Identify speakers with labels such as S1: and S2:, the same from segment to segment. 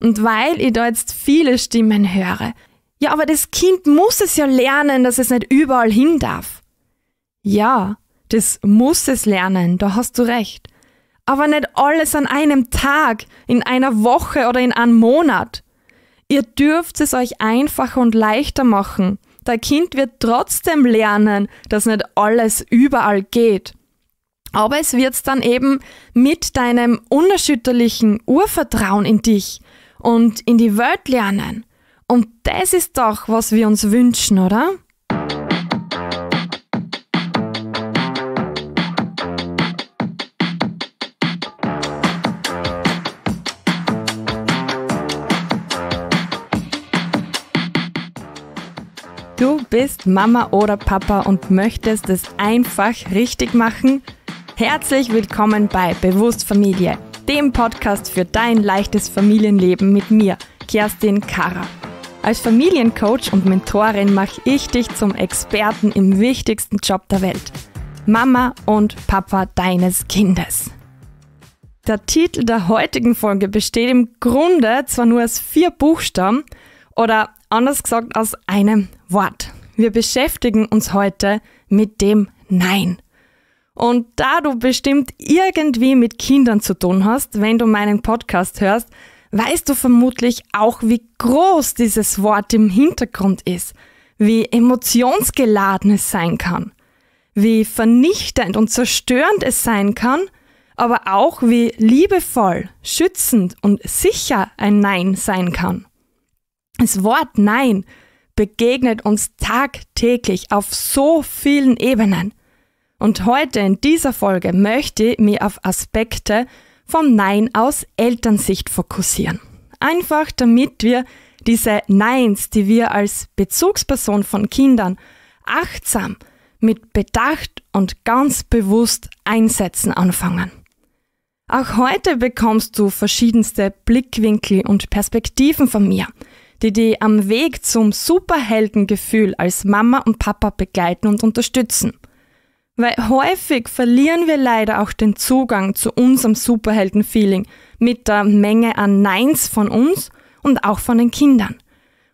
S1: Und weil ich da jetzt viele Stimmen höre, ja, aber das Kind muss es ja lernen, dass es nicht überall hin darf. Ja, das muss es lernen, da hast du recht. Aber nicht alles an einem Tag, in einer Woche oder in einem Monat. Ihr dürft es euch einfacher und leichter machen. Dein Kind wird trotzdem lernen, dass nicht alles überall geht. Aber es wird es dann eben mit deinem unerschütterlichen Urvertrauen in dich, und in die Welt lernen. Und das ist doch, was wir uns wünschen, oder? Du bist Mama oder Papa und möchtest es einfach richtig machen? Herzlich willkommen bei Bewusst Familie dem Podcast für dein leichtes Familienleben mit mir, Kerstin Kara. Als Familiencoach und Mentorin mache ich dich zum Experten im wichtigsten Job der Welt. Mama und Papa deines Kindes. Der Titel der heutigen Folge besteht im Grunde zwar nur aus vier Buchstaben oder anders gesagt aus einem Wort. Wir beschäftigen uns heute mit dem Nein. Und da du bestimmt irgendwie mit Kindern zu tun hast, wenn du meinen Podcast hörst, weißt du vermutlich auch, wie groß dieses Wort im Hintergrund ist, wie emotionsgeladen es sein kann, wie vernichtend und zerstörend es sein kann, aber auch wie liebevoll, schützend und sicher ein Nein sein kann. Das Wort Nein begegnet uns tagtäglich auf so vielen Ebenen. Und heute in dieser Folge möchte ich mich auf Aspekte vom Nein aus Elternsicht fokussieren. Einfach damit wir diese Neins, die wir als Bezugsperson von Kindern achtsam, mit Bedacht und ganz bewusst einsetzen anfangen. Auch heute bekommst du verschiedenste Blickwinkel und Perspektiven von mir, die dich am Weg zum Superheldengefühl als Mama und Papa begleiten und unterstützen. Weil häufig verlieren wir leider auch den Zugang zu unserem Superhelden-Feeling mit der Menge an Neins von uns und auch von den Kindern.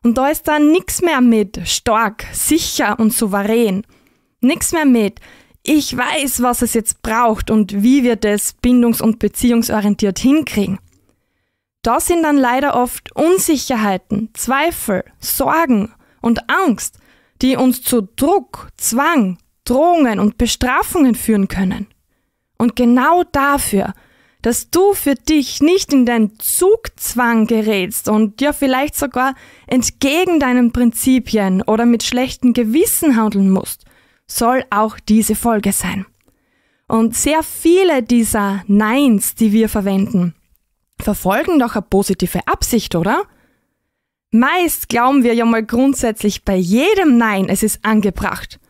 S1: Und da ist dann nichts mehr mit stark, sicher und souverän. Nichts mehr mit ich weiß, was es jetzt braucht und wie wir das bindungs- und beziehungsorientiert hinkriegen. Da sind dann leider oft Unsicherheiten, Zweifel, Sorgen und Angst, die uns zu Druck, Zwang Drohungen und Bestrafungen führen können. Und genau dafür, dass du für dich nicht in den Zugzwang gerätst und ja vielleicht sogar entgegen deinen Prinzipien oder mit schlechtem Gewissen handeln musst, soll auch diese Folge sein. Und sehr viele dieser Neins, die wir verwenden, verfolgen doch eine positive Absicht, oder? Meist glauben wir ja mal grundsätzlich bei jedem Nein, es ist angebracht.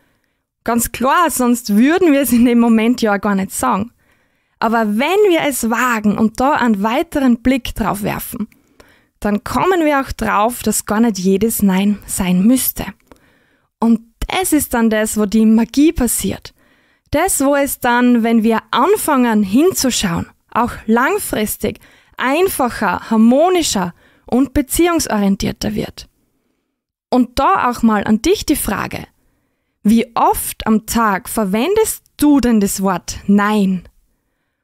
S1: Ganz klar, sonst würden wir es in dem Moment ja gar nicht sagen. Aber wenn wir es wagen und da einen weiteren Blick drauf werfen, dann kommen wir auch drauf, dass gar nicht jedes Nein sein müsste. Und das ist dann das, wo die Magie passiert. Das, wo es dann, wenn wir anfangen hinzuschauen, auch langfristig einfacher, harmonischer und beziehungsorientierter wird. Und da auch mal an dich die Frage, wie oft am Tag verwendest du denn das Wort Nein?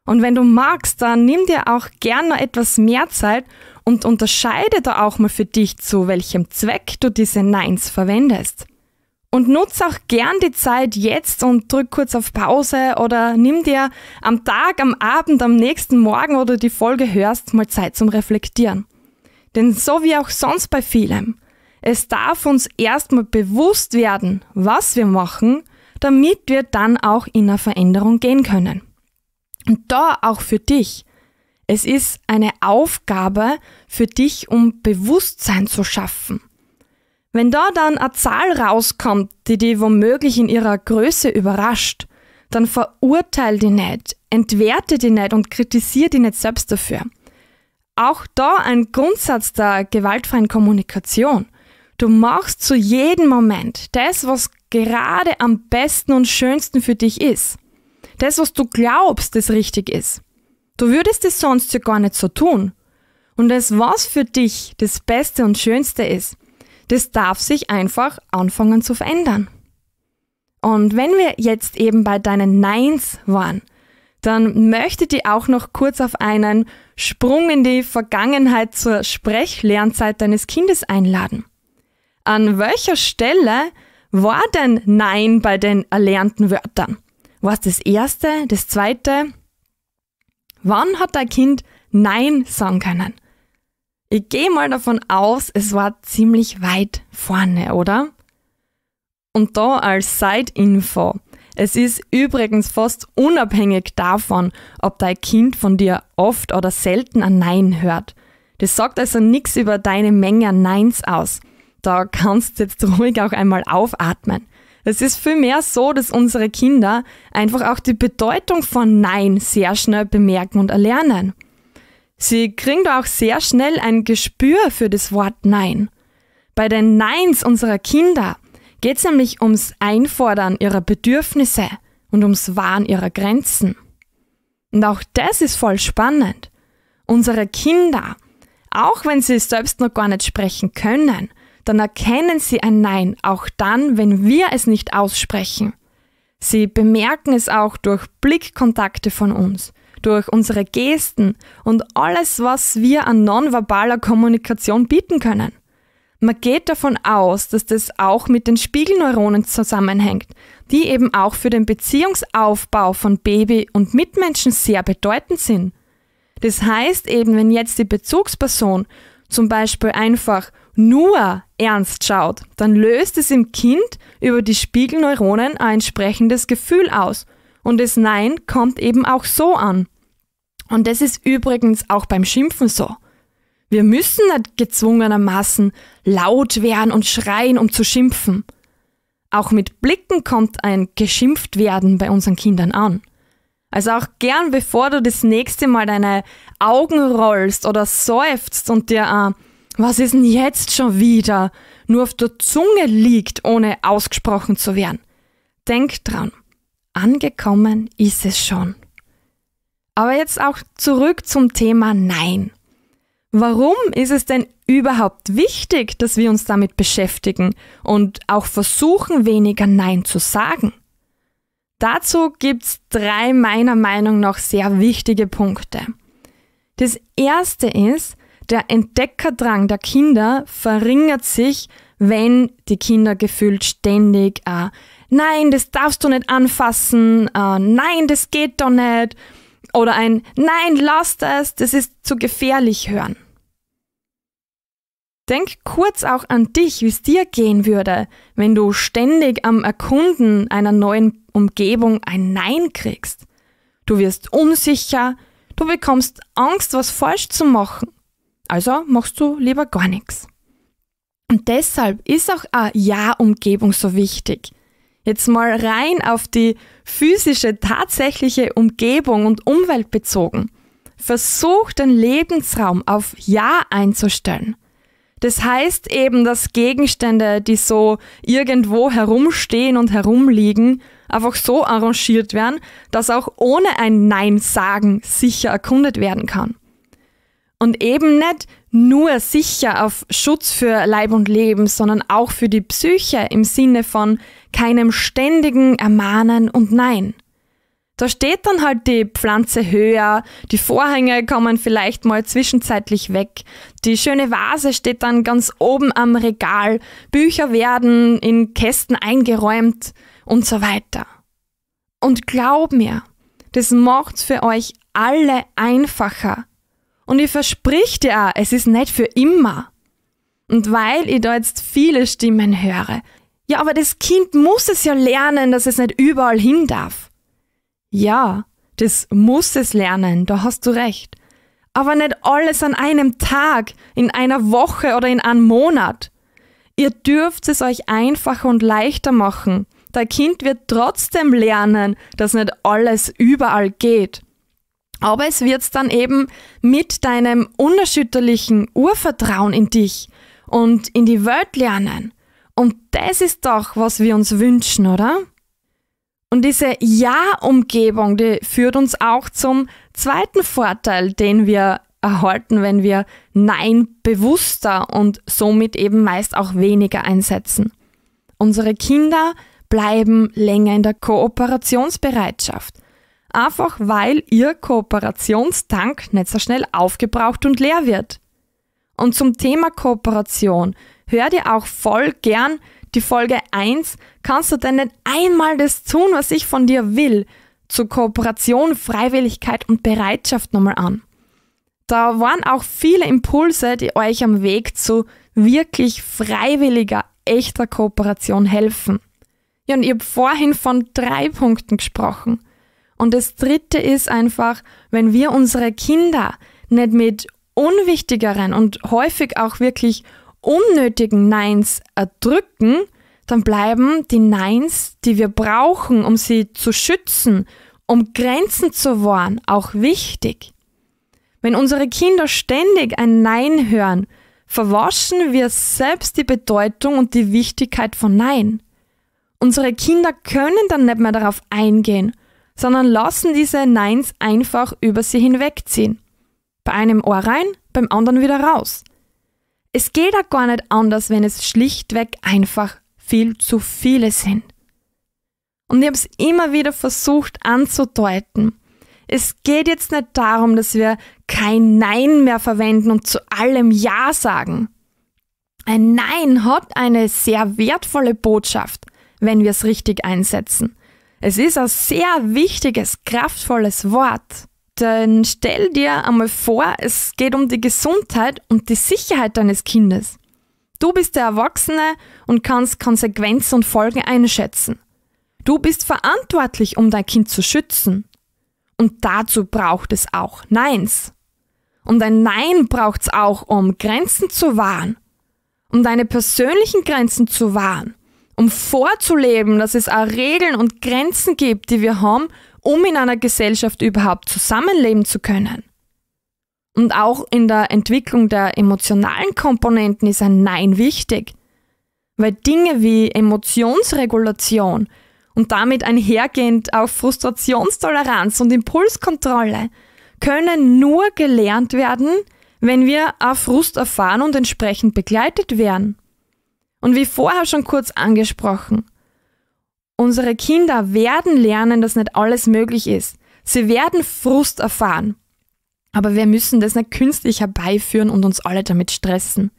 S1: Und wenn du magst, dann nimm dir auch gern noch etwas mehr Zeit und unterscheide da auch mal für dich, zu welchem Zweck du diese Neins verwendest. Und nutze auch gern die Zeit jetzt und drück kurz auf Pause oder nimm dir am Tag, am Abend, am nächsten Morgen oder die Folge hörst, mal Zeit zum Reflektieren. Denn so wie auch sonst bei vielem, es darf uns erstmal bewusst werden, was wir machen, damit wir dann auch in eine Veränderung gehen können. Und da auch für dich. Es ist eine Aufgabe für dich, um Bewusstsein zu schaffen. Wenn da dann eine Zahl rauskommt, die dich womöglich in ihrer Größe überrascht, dann verurteil die nicht, entwerte die nicht und kritisiere die nicht selbst dafür. Auch da ein Grundsatz der gewaltfreien Kommunikation. Du machst zu jedem Moment das, was gerade am besten und schönsten für dich ist. Das, was du glaubst, das richtig ist. Du würdest es sonst ja gar nicht so tun. Und das, was für dich das Beste und Schönste ist, das darf sich einfach anfangen zu verändern. Und wenn wir jetzt eben bei deinen Neins waren, dann möchte ich auch noch kurz auf einen Sprung in die Vergangenheit zur Sprechlernzeit deines Kindes einladen. An welcher Stelle war denn Nein bei den erlernten Wörtern? War es das erste, das zweite? Wann hat dein Kind Nein sagen können? Ich gehe mal davon aus, es war ziemlich weit vorne, oder? Und da als Side-Info. Es ist übrigens fast unabhängig davon, ob dein Kind von dir oft oder selten ein Nein hört. Das sagt also nichts über deine Menge an Neins aus da kannst du jetzt ruhig auch einmal aufatmen. Es ist vielmehr so, dass unsere Kinder einfach auch die Bedeutung von Nein sehr schnell bemerken und erlernen. Sie kriegen da auch sehr schnell ein Gespür für das Wort Nein. Bei den Neins unserer Kinder geht es nämlich ums Einfordern ihrer Bedürfnisse und ums Wahren ihrer Grenzen. Und auch das ist voll spannend. Unsere Kinder, auch wenn sie selbst noch gar nicht sprechen können, dann erkennen sie ein Nein, auch dann, wenn wir es nicht aussprechen. Sie bemerken es auch durch Blickkontakte von uns, durch unsere Gesten und alles, was wir an nonverbaler Kommunikation bieten können. Man geht davon aus, dass das auch mit den Spiegelneuronen zusammenhängt, die eben auch für den Beziehungsaufbau von Baby und Mitmenschen sehr bedeutend sind. Das heißt eben, wenn jetzt die Bezugsperson zum Beispiel einfach nur ernst schaut, dann löst es im Kind über die Spiegelneuronen ein entsprechendes Gefühl aus. Und das Nein kommt eben auch so an. Und das ist übrigens auch beim Schimpfen so. Wir müssen nicht gezwungenermaßen laut werden und schreien, um zu schimpfen. Auch mit Blicken kommt ein Geschimpftwerden bei unseren Kindern an. Also auch gern, bevor du das nächste Mal deine Augen rollst oder seufzt und dir, äh, was ist denn jetzt schon wieder, nur auf der Zunge liegt, ohne ausgesprochen zu werden. Denk dran, angekommen ist es schon. Aber jetzt auch zurück zum Thema Nein. Warum ist es denn überhaupt wichtig, dass wir uns damit beschäftigen und auch versuchen, weniger Nein zu sagen? Dazu gibt's drei meiner Meinung nach sehr wichtige Punkte. Das erste ist, der Entdeckerdrang der Kinder verringert sich, wenn die Kinder gefühlt ständig, äh, nein, das darfst du nicht anfassen, äh, nein, das geht doch nicht, oder ein, nein, lass das, das ist zu gefährlich hören. Denk kurz auch an dich, wie es dir gehen würde, wenn du ständig am Erkunden einer neuen Umgebung ein Nein kriegst. Du wirst unsicher, du bekommst Angst, was falsch zu machen. Also machst du lieber gar nichts. Und deshalb ist auch eine Ja-Umgebung so wichtig. Jetzt mal rein auf die physische, tatsächliche Umgebung und Umwelt bezogen. Versuch den Lebensraum auf Ja einzustellen. Das heißt eben, dass Gegenstände, die so irgendwo herumstehen und herumliegen, einfach so arrangiert werden, dass auch ohne ein Nein sagen sicher erkundet werden kann. Und eben nicht nur sicher auf Schutz für Leib und Leben, sondern auch für die Psyche im Sinne von keinem ständigen Ermahnen und Nein. Da steht dann halt die Pflanze höher, die Vorhänge kommen vielleicht mal zwischenzeitlich weg, die schöne Vase steht dann ganz oben am Regal, Bücher werden in Kästen eingeräumt und so weiter. Und glaub mir, das macht's für euch alle einfacher. Und ich versprich dir auch, es ist nicht für immer. Und weil ich da jetzt viele Stimmen höre, ja, aber das Kind muss es ja lernen, dass es nicht überall hin darf. Ja, das muss es lernen, da hast du recht. Aber nicht alles an einem Tag, in einer Woche oder in einem Monat. Ihr dürft es euch einfacher und leichter machen. Dein Kind wird trotzdem lernen, dass nicht alles überall geht. Aber es wird's dann eben mit deinem unerschütterlichen Urvertrauen in dich und in die Welt lernen. Und das ist doch, was wir uns wünschen, oder? Und diese Ja-Umgebung, die führt uns auch zum zweiten Vorteil, den wir erhalten, wenn wir Nein bewusster und somit eben meist auch weniger einsetzen. Unsere Kinder bleiben länger in der Kooperationsbereitschaft. Einfach weil ihr Kooperationstank nicht so schnell aufgebraucht und leer wird. Und zum Thema Kooperation hör dir auch voll gern die Folge 1 kannst du denn nicht einmal das tun, was ich von dir will? zur Kooperation, Freiwilligkeit und Bereitschaft nochmal an. Da waren auch viele Impulse, die euch am Weg zu wirklich freiwilliger, echter Kooperation helfen. Ja, und ihr habt vorhin von drei Punkten gesprochen. Und das dritte ist einfach, wenn wir unsere Kinder nicht mit unwichtigeren und häufig auch wirklich unnötigen Neins erdrücken, dann bleiben die Neins, die wir brauchen, um sie zu schützen, um Grenzen zu wahren, auch wichtig. Wenn unsere Kinder ständig ein Nein hören, verwaschen wir selbst die Bedeutung und die Wichtigkeit von Nein. Unsere Kinder können dann nicht mehr darauf eingehen, sondern lassen diese Neins einfach über sie hinwegziehen. Bei einem Ohr rein, beim anderen wieder raus. Es geht auch gar nicht anders, wenn es schlichtweg einfach viel zu viele sind. Und ich habe es immer wieder versucht anzudeuten. Es geht jetzt nicht darum, dass wir kein Nein mehr verwenden und zu allem Ja sagen. Ein Nein hat eine sehr wertvolle Botschaft, wenn wir es richtig einsetzen. Es ist ein sehr wichtiges, kraftvolles Wort. Denn stell dir einmal vor, es geht um die Gesundheit und die Sicherheit deines Kindes. Du bist der Erwachsene und kannst Konsequenzen und Folgen einschätzen. Du bist verantwortlich, um dein Kind zu schützen. Und dazu braucht es auch Neins. Und ein Nein braucht's auch, um Grenzen zu wahren, um deine persönlichen Grenzen zu wahren, um vorzuleben, dass es auch Regeln und Grenzen gibt, die wir haben, um in einer Gesellschaft überhaupt zusammenleben zu können. Und auch in der Entwicklung der emotionalen Komponenten ist ein Nein wichtig. Weil Dinge wie Emotionsregulation und damit einhergehend auch Frustrationstoleranz und Impulskontrolle können nur gelernt werden, wenn wir auch Frust erfahren und entsprechend begleitet werden. Und wie vorher schon kurz angesprochen, unsere Kinder werden lernen, dass nicht alles möglich ist. Sie werden Frust erfahren. Aber wir müssen das nicht künstlich herbeiführen und uns alle damit stressen.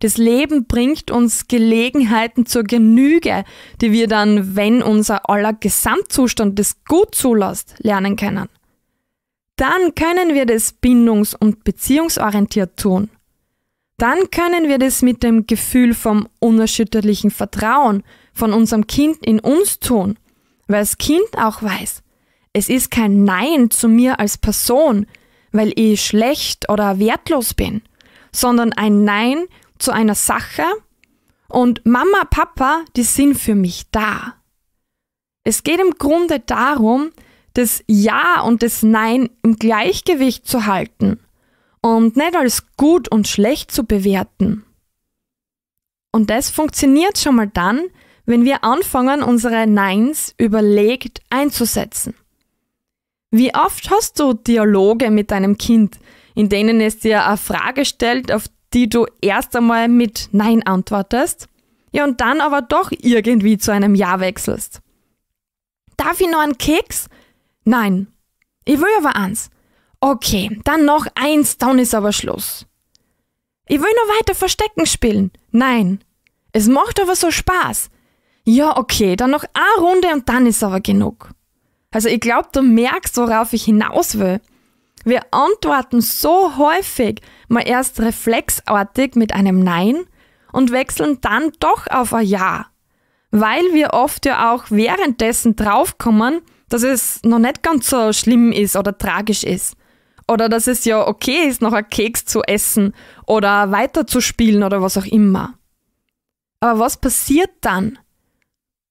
S1: Das Leben bringt uns Gelegenheiten zur Genüge, die wir dann, wenn unser aller Gesamtzustand das gut zulässt, lernen können. Dann können wir das bindungs- und beziehungsorientiert tun. Dann können wir das mit dem Gefühl vom unerschütterlichen Vertrauen von unserem Kind in uns tun, weil das Kind auch weiß, es ist kein Nein zu mir als Person, weil ich schlecht oder wertlos bin, sondern ein Nein zu einer Sache und Mama, Papa, die sind für mich da. Es geht im Grunde darum, das Ja und das Nein im Gleichgewicht zu halten und nicht als gut und schlecht zu bewerten. Und das funktioniert schon mal dann, wenn wir anfangen, unsere Neins überlegt einzusetzen. Wie oft hast du Dialoge mit deinem Kind, in denen es dir eine Frage stellt, auf die du erst einmal mit Nein antwortest? Ja, und dann aber doch irgendwie zu einem Ja wechselst. Darf ich noch einen Keks? Nein. Ich will aber eins. Okay, dann noch eins, dann ist aber Schluss. Ich will noch weiter Verstecken spielen. Nein. Es macht aber so Spaß. Ja, okay, dann noch eine Runde und dann ist aber genug. Also ich glaube, du merkst, worauf ich hinaus will. Wir antworten so häufig mal erst reflexartig mit einem Nein und wechseln dann doch auf ein Ja, weil wir oft ja auch währenddessen draufkommen, dass es noch nicht ganz so schlimm ist oder tragisch ist. Oder dass es ja okay ist, noch einen Keks zu essen oder weiterzuspielen oder was auch immer. Aber was passiert dann?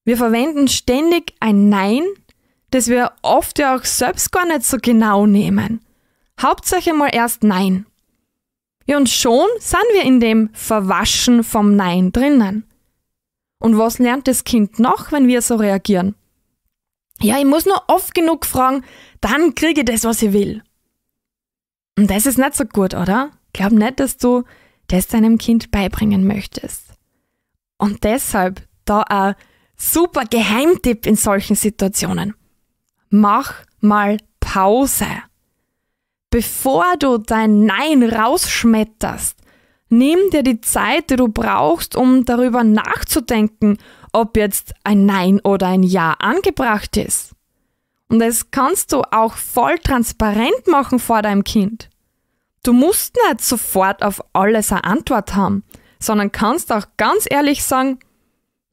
S1: Wir verwenden ständig ein Nein das wir oft ja auch selbst gar nicht so genau nehmen. Hauptsache mal erst Nein. Ja, und schon sind wir in dem Verwaschen vom Nein drinnen. Und was lernt das Kind noch, wenn wir so reagieren? Ja, ich muss nur oft genug fragen, dann kriege ich das, was ich will. Und das ist nicht so gut, oder? Glaub nicht, dass du das deinem Kind beibringen möchtest. Und deshalb da ein super Geheimtipp in solchen Situationen mach mal Pause. Bevor du dein Nein rausschmetterst, nimm dir die Zeit, die du brauchst, um darüber nachzudenken, ob jetzt ein Nein oder ein Ja angebracht ist. Und das kannst du auch voll transparent machen vor deinem Kind. Du musst nicht sofort auf alles eine Antwort haben, sondern kannst auch ganz ehrlich sagen,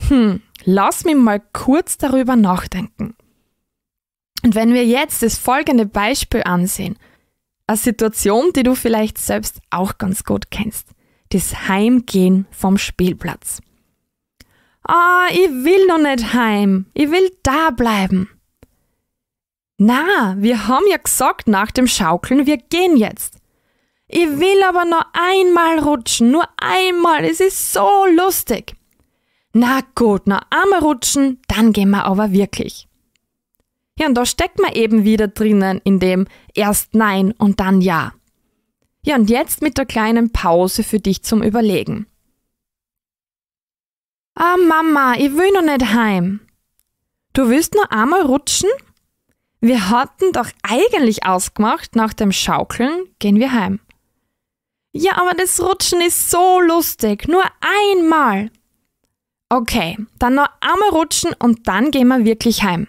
S1: hm, lass mich mal kurz darüber nachdenken. Und wenn wir jetzt das folgende Beispiel ansehen, eine Situation, die du vielleicht selbst auch ganz gut kennst, das Heimgehen vom Spielplatz. Ah, oh, ich will noch nicht heim, ich will da bleiben. Na, wir haben ja gesagt nach dem Schaukeln, wir gehen jetzt. Ich will aber nur einmal rutschen, nur einmal, es ist so lustig. Na gut, noch einmal rutschen, dann gehen wir aber wirklich. Ja, und da steckt man eben wieder drinnen in dem erst Nein und dann Ja. Ja, und jetzt mit der kleinen Pause für dich zum Überlegen. Ah, Mama, ich will noch nicht heim. Du willst nur einmal rutschen? Wir hatten doch eigentlich ausgemacht, nach dem Schaukeln gehen wir heim. Ja, aber das Rutschen ist so lustig, nur einmal. Okay, dann nur einmal rutschen und dann gehen wir wirklich heim.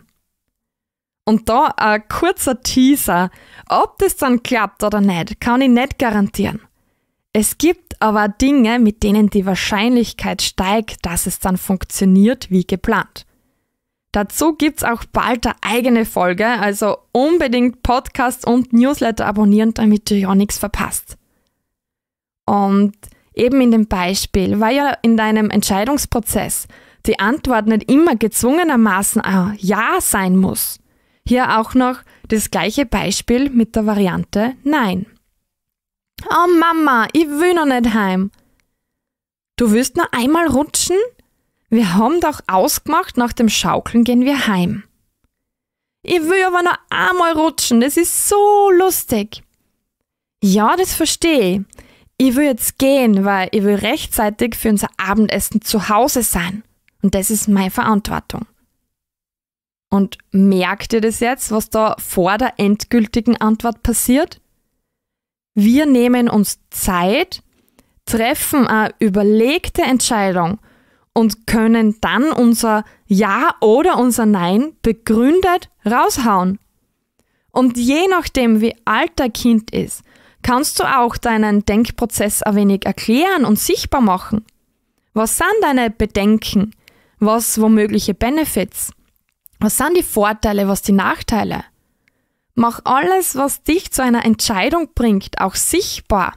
S1: Und da ein kurzer Teaser. Ob das dann klappt oder nicht, kann ich nicht garantieren. Es gibt aber Dinge, mit denen die Wahrscheinlichkeit steigt, dass es dann funktioniert wie geplant. Dazu gibt es auch bald eine eigene Folge, also unbedingt Podcast und Newsletter abonnieren, damit du ja nichts verpasst. Und eben in dem Beispiel war ja in deinem Entscheidungsprozess die Antwort nicht immer gezwungenermaßen ein Ja sein muss. Hier auch noch das gleiche Beispiel mit der Variante Nein. Oh Mama, ich will noch nicht heim. Du willst noch einmal rutschen? Wir haben doch ausgemacht, nach dem Schaukeln gehen wir heim. Ich will aber noch einmal rutschen, das ist so lustig. Ja, das verstehe ich. Ich will jetzt gehen, weil ich will rechtzeitig für unser Abendessen zu Hause sein. Und das ist meine Verantwortung. Und merkt ihr das jetzt, was da vor der endgültigen Antwort passiert? Wir nehmen uns Zeit, treffen eine überlegte Entscheidung und können dann unser Ja oder unser Nein begründet raushauen. Und je nachdem, wie alt dein Kind ist, kannst du auch deinen Denkprozess ein wenig erklären und sichtbar machen. Was sind deine Bedenken? Was womögliche Benefits? Was sind die Vorteile, was die Nachteile? Mach alles, was dich zu einer Entscheidung bringt, auch sichtbar.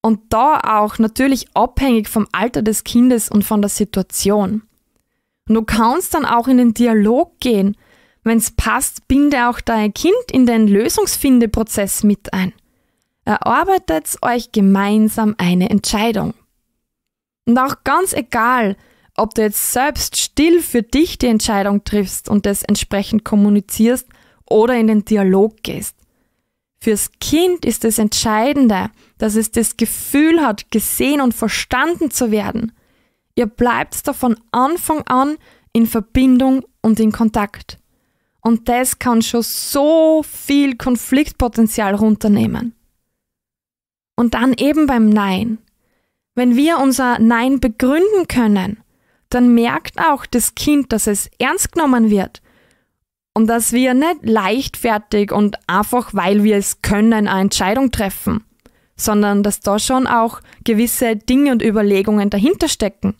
S1: Und da auch natürlich abhängig vom Alter des Kindes und von der Situation. Und du kannst dann auch in den Dialog gehen. Wenn es passt, binde auch dein Kind in den Lösungsfindeprozess mit ein. Erarbeitet euch gemeinsam eine Entscheidung. Und auch ganz egal, ob du jetzt selbst still für dich die Entscheidung triffst und das entsprechend kommunizierst oder in den Dialog gehst. Fürs Kind ist das Entscheidende, dass es das Gefühl hat, gesehen und verstanden zu werden. Ihr bleibt da von Anfang an in Verbindung und in Kontakt. Und das kann schon so viel Konfliktpotenzial runternehmen. Und dann eben beim Nein. Wenn wir unser Nein begründen können, dann merkt auch das Kind, dass es ernst genommen wird und dass wir nicht leichtfertig und einfach, weil wir es können, eine Entscheidung treffen, sondern dass da schon auch gewisse Dinge und Überlegungen dahinter stecken.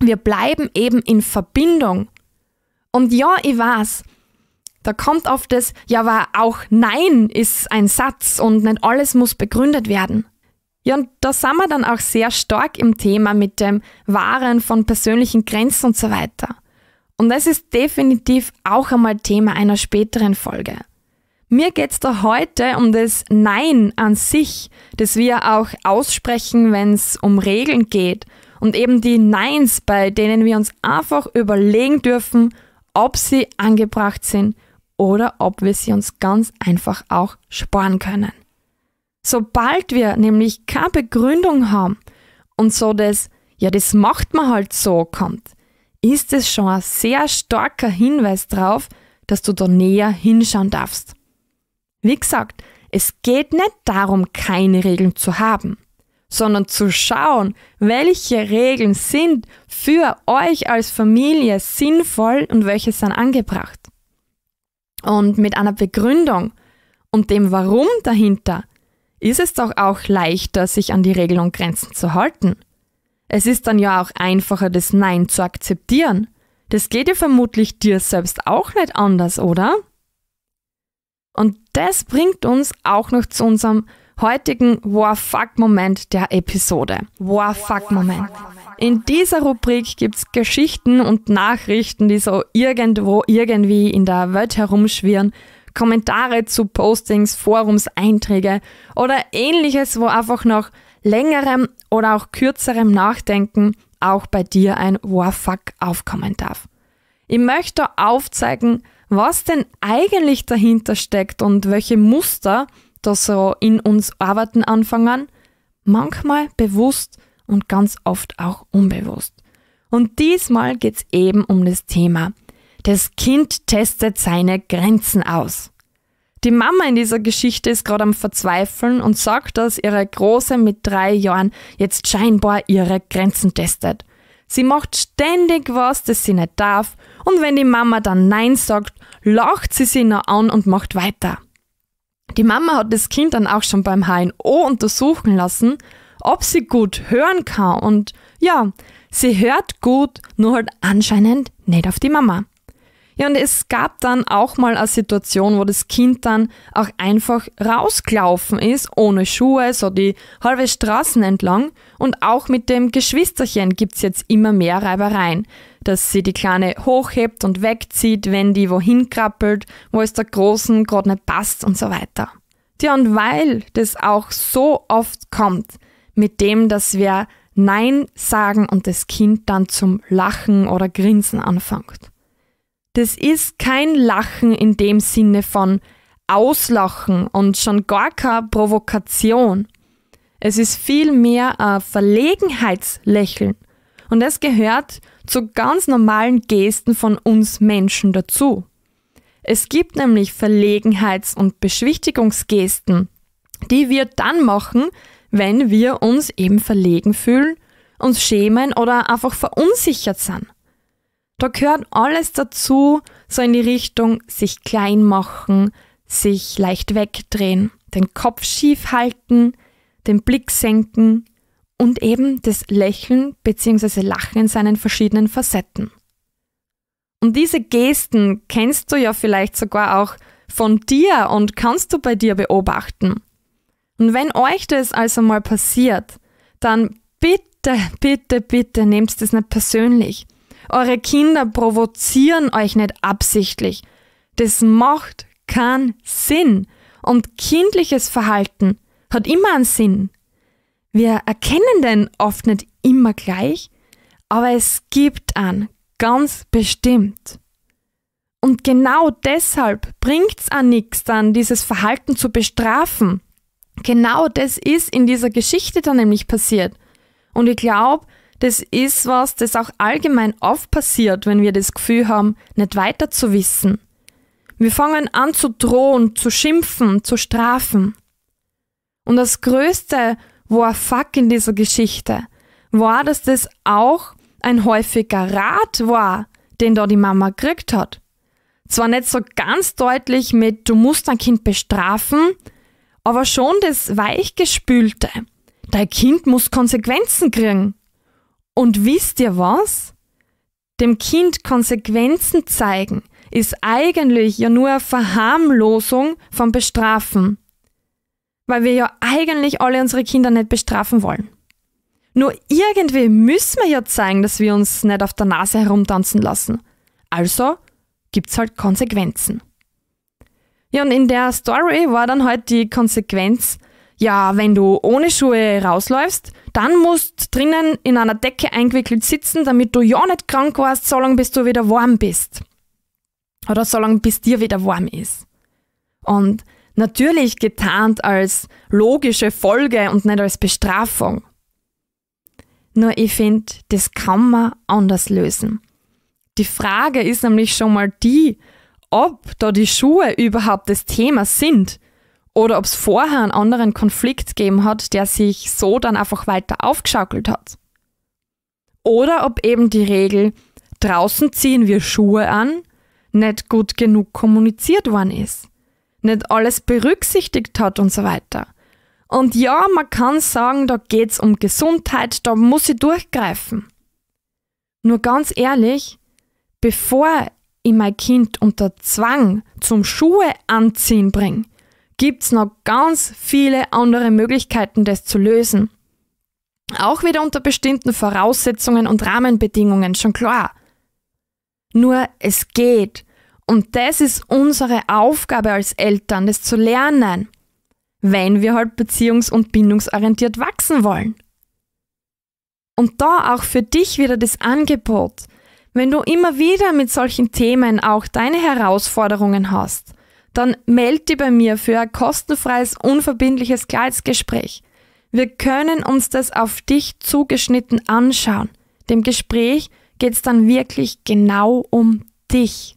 S1: Wir bleiben eben in Verbindung. Und ja, ich weiß, da kommt oft das, ja, aber auch Nein ist ein Satz und nicht alles muss begründet werden. Ja, und da sind wir dann auch sehr stark im Thema mit dem Wahren von persönlichen Grenzen und so weiter. Und das ist definitiv auch einmal Thema einer späteren Folge. Mir geht's da heute um das Nein an sich, das wir auch aussprechen, wenn es um Regeln geht. Und eben die Neins, bei denen wir uns einfach überlegen dürfen, ob sie angebracht sind oder ob wir sie uns ganz einfach auch sparen können. Sobald wir nämlich keine Begründung haben und so das, ja, das macht man halt so kommt, ist es schon ein sehr starker Hinweis darauf, dass du da näher hinschauen darfst. Wie gesagt, es geht nicht darum, keine Regeln zu haben, sondern zu schauen, welche Regeln sind für euch als Familie sinnvoll und welche sind angebracht. Und mit einer Begründung und dem Warum dahinter ist es doch auch leichter, sich an die Regeln und Grenzen zu halten. Es ist dann ja auch einfacher, das Nein zu akzeptieren. Das geht ja vermutlich dir selbst auch nicht anders, oder? Und das bringt uns auch noch zu unserem heutigen War Fuck Moment der Episode. War Fuck Moment. In dieser Rubrik gibt es Geschichten und Nachrichten, die so irgendwo irgendwie in der Welt herumschwirren Kommentare zu Postings, Forums, Einträge oder ähnliches, wo einfach nach längerem oder auch kürzerem Nachdenken auch bei dir ein Warfuck aufkommen darf. Ich möchte aufzeigen, was denn eigentlich dahinter steckt und welche Muster da so in uns arbeiten anfangen, manchmal bewusst und ganz oft auch unbewusst. Und diesmal geht's eben um das Thema das Kind testet seine Grenzen aus. Die Mama in dieser Geschichte ist gerade am Verzweifeln und sagt, dass ihre Große mit drei Jahren jetzt scheinbar ihre Grenzen testet. Sie macht ständig was, das sie nicht darf, und wenn die Mama dann Nein sagt, lacht sie sie noch an und macht weiter. Die Mama hat das Kind dann auch schon beim HNO untersuchen lassen, ob sie gut hören kann und ja, sie hört gut, nur halt anscheinend nicht auf die Mama. Ja, und es gab dann auch mal eine Situation, wo das Kind dann auch einfach rausgelaufen ist, ohne Schuhe, so die halbe Straßen entlang. Und auch mit dem Geschwisterchen gibt's jetzt immer mehr Reibereien. Dass sie die Kleine hochhebt und wegzieht, wenn die wohin krabbelt, wo es der Großen gerade nicht passt und so weiter. Ja, und weil das auch so oft kommt, mit dem, dass wir Nein sagen und das Kind dann zum Lachen oder Grinsen anfängt. Das ist kein Lachen in dem Sinne von Auslachen und schon gar keine Provokation. Es ist vielmehr ein Verlegenheitslächeln. Und das gehört zu ganz normalen Gesten von uns Menschen dazu. Es gibt nämlich Verlegenheits- und Beschwichtigungsgesten, die wir dann machen, wenn wir uns eben verlegen fühlen, uns schämen oder einfach verunsichert sind. Da gehört alles dazu, so in die Richtung sich klein machen, sich leicht wegdrehen, den Kopf schief halten, den Blick senken und eben das Lächeln bzw. Lachen in seinen verschiedenen Facetten. Und diese Gesten kennst du ja vielleicht sogar auch von dir und kannst du bei dir beobachten. Und wenn euch das also mal passiert, dann bitte, bitte, bitte nehmt es nicht persönlich. Eure Kinder provozieren euch nicht absichtlich. Das macht keinen Sinn. Und kindliches Verhalten hat immer einen Sinn. Wir erkennen den oft nicht immer gleich, aber es gibt einen, ganz bestimmt. Und genau deshalb bringt es an nichts dann, dieses Verhalten zu bestrafen. Genau das ist in dieser Geschichte dann nämlich passiert. Und ich glaube, das ist was, das auch allgemein oft passiert, wenn wir das Gefühl haben, nicht weiter zu wissen. Wir fangen an zu drohen, zu schimpfen, zu strafen. Und das größte war Fuck in dieser Geschichte war, dass das auch ein häufiger Rat war, den da die Mama gekriegt hat. Zwar nicht so ganz deutlich mit, du musst dein Kind bestrafen, aber schon das Weichgespülte. Dein Kind muss Konsequenzen kriegen. Und wisst ihr was? Dem Kind Konsequenzen zeigen ist eigentlich ja nur eine Verharmlosung vom Bestrafen. Weil wir ja eigentlich alle unsere Kinder nicht bestrafen wollen. Nur irgendwie müssen wir ja zeigen, dass wir uns nicht auf der Nase herumtanzen lassen. Also gibt's halt Konsequenzen. Ja, und in der Story war dann halt die Konsequenz, ja, wenn du ohne Schuhe rausläufst, dann musst drinnen in einer Decke eingewickelt sitzen, damit du ja nicht krank warst, solange bis du wieder warm bist. Oder solange bis dir wieder warm ist. Und natürlich getarnt als logische Folge und nicht als Bestrafung. Nur ich finde, das kann man anders lösen. Die Frage ist nämlich schon mal die, ob da die Schuhe überhaupt das Thema sind oder ob es vorher einen anderen Konflikt gegeben hat, der sich so dann einfach weiter aufgeschaukelt hat. Oder ob eben die Regel, draußen ziehen wir Schuhe an, nicht gut genug kommuniziert worden ist, nicht alles berücksichtigt hat und so weiter. Und ja, man kann sagen, da geht's um Gesundheit, da muss ich durchgreifen. Nur ganz ehrlich, bevor ich mein Kind unter Zwang zum Schuhe anziehen bringe, gibt es noch ganz viele andere Möglichkeiten, das zu lösen. Auch wieder unter bestimmten Voraussetzungen und Rahmenbedingungen, schon klar. Nur es geht. Und das ist unsere Aufgabe als Eltern, das zu lernen, wenn wir halt beziehungs- und bindungsorientiert wachsen wollen. Und da auch für dich wieder das Angebot. Wenn du immer wieder mit solchen Themen auch deine Herausforderungen hast dann melde dich bei mir für ein kostenfreies, unverbindliches Kleidsgespräch. Wir können uns das auf dich zugeschnitten anschauen. Dem Gespräch geht es dann wirklich genau um dich.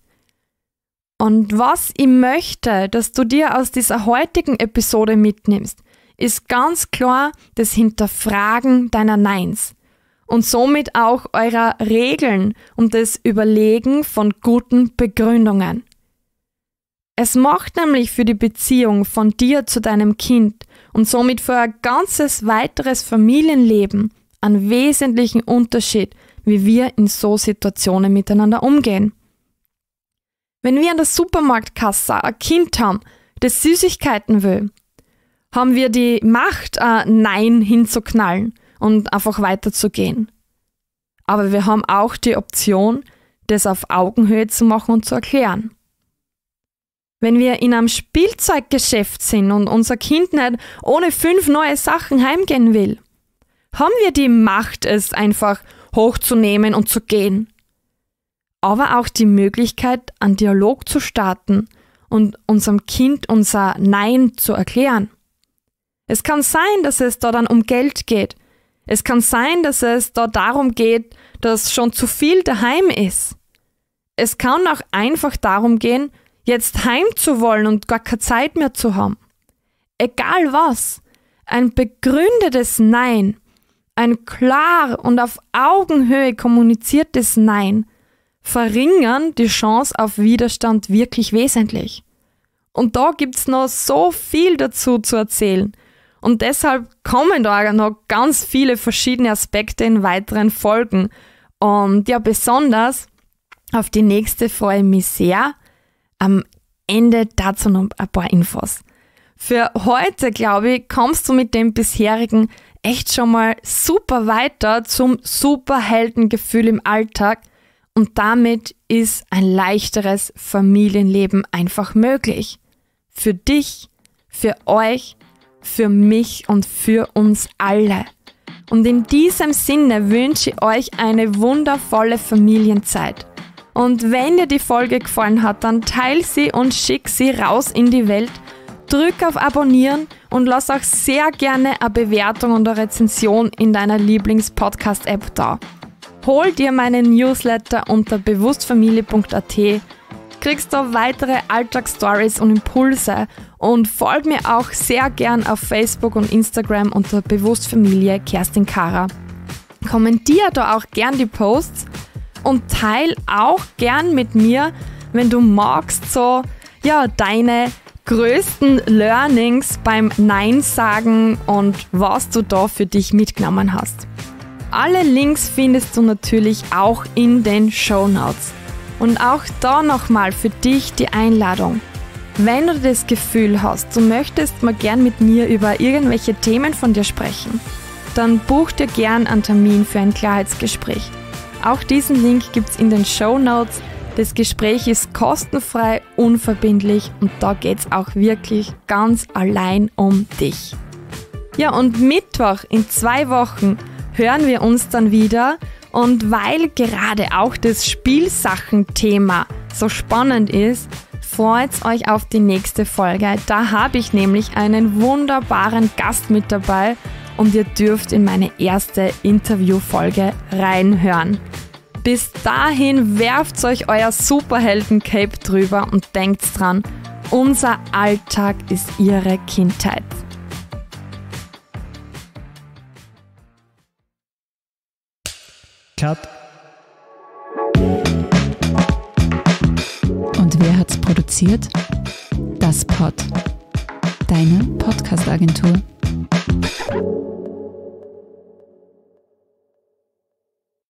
S1: Und was ich möchte, dass du dir aus dieser heutigen Episode mitnimmst, ist ganz klar das Hinterfragen deiner Neins und somit auch eurer Regeln und das Überlegen von guten Begründungen. Es macht nämlich für die Beziehung von dir zu deinem Kind und somit für ein ganzes weiteres Familienleben einen wesentlichen Unterschied, wie wir in so Situationen miteinander umgehen. Wenn wir an der Supermarktkasse ein Kind haben, das Süßigkeiten will, haben wir die Macht, ein äh, Nein hinzuknallen und einfach weiterzugehen. Aber wir haben auch die Option, das auf Augenhöhe zu machen und zu erklären. Wenn wir in einem Spielzeuggeschäft sind und unser Kind nicht ohne fünf neue Sachen heimgehen will, haben wir die Macht, es einfach hochzunehmen und zu gehen. Aber auch die Möglichkeit, einen Dialog zu starten und unserem Kind unser Nein zu erklären. Es kann sein, dass es da dann um Geld geht. Es kann sein, dass es da darum geht, dass schon zu viel daheim ist. Es kann auch einfach darum gehen, jetzt heim zu wollen und gar keine Zeit mehr zu haben. Egal was, ein begründetes Nein, ein klar und auf Augenhöhe kommuniziertes Nein verringern die Chance auf Widerstand wirklich wesentlich. Und da gibt's noch so viel dazu zu erzählen. Und deshalb kommen da noch ganz viele verschiedene Aspekte in weiteren Folgen. Und ja, besonders auf die nächste freue ich mich sehr am Ende dazu noch ein paar Infos. Für heute, glaube ich, kommst du mit dem bisherigen echt schon mal super weiter zum Superheldengefühl im Alltag und damit ist ein leichteres Familienleben einfach möglich. Für dich, für euch, für mich und für uns alle. Und in diesem Sinne wünsche ich euch eine wundervolle Familienzeit. Und wenn dir die Folge gefallen hat, dann teil sie und schick sie raus in die Welt. Drück auf Abonnieren und lass auch sehr gerne eine Bewertung und eine Rezension in deiner Lieblings-Podcast-App da. Hol dir meinen Newsletter unter bewusstfamilie.at, kriegst du weitere Alltagsstories und Impulse und folg mir auch sehr gern auf Facebook und Instagram unter Bewusstfamilie Kerstin Kara. Kommentier da auch gern die Posts und teil auch gern mit mir, wenn du magst, so ja, deine größten Learnings beim Nein sagen und was du da für dich mitgenommen hast. Alle Links findest du natürlich auch in den Show Notes. Und auch da nochmal für dich die Einladung. Wenn du das Gefühl hast, du möchtest mal gern mit mir über irgendwelche Themen von dir sprechen, dann buch dir gern einen Termin für ein Klarheitsgespräch. Auch diesen Link gibt es in den Show Notes. Das Gespräch ist kostenfrei, unverbindlich und da geht es auch wirklich ganz allein um dich. Ja, und Mittwoch in zwei Wochen hören wir uns dann wieder. Und weil gerade auch das Spielsachen-Thema so spannend ist, freut's euch auf die nächste Folge. Da habe ich nämlich einen wunderbaren Gast mit dabei und ihr dürft in meine erste Interviewfolge reinhören. Bis dahin werft euch euer Superhelden-Cape drüber und denkt dran, unser Alltag ist ihre Kindheit. Cut. Und wer hat's produziert? Das Pod. Deine Podcast-Agentur. you